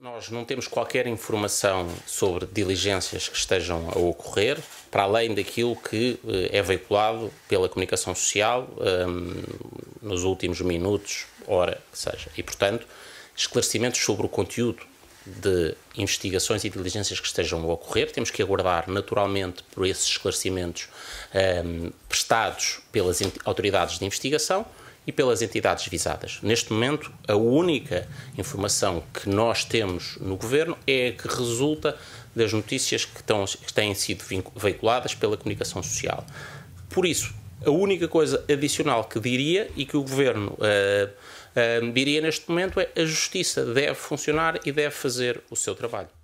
Nós não temos qualquer informação sobre diligências que estejam a ocorrer, para além daquilo que eh, é veiculado pela comunicação social ehm, nos últimos minutos, hora que seja. E, portanto, esclarecimentos sobre o conteúdo de investigações e diligências que estejam a ocorrer. Temos que aguardar, naturalmente, por esses esclarecimentos um, ehm, prestados pelas autoridades de investigação e pelas entidades visadas. Neste momento, a única informação que nós temos no governo é a que resulta das notícias que, estão, que têm sido veiculadas pela comunicação social. Por isso, a única coisa adicional que diria e que o governo uh, uh, diria neste momento é a justiça deve funcionar e deve fazer o seu trabalho.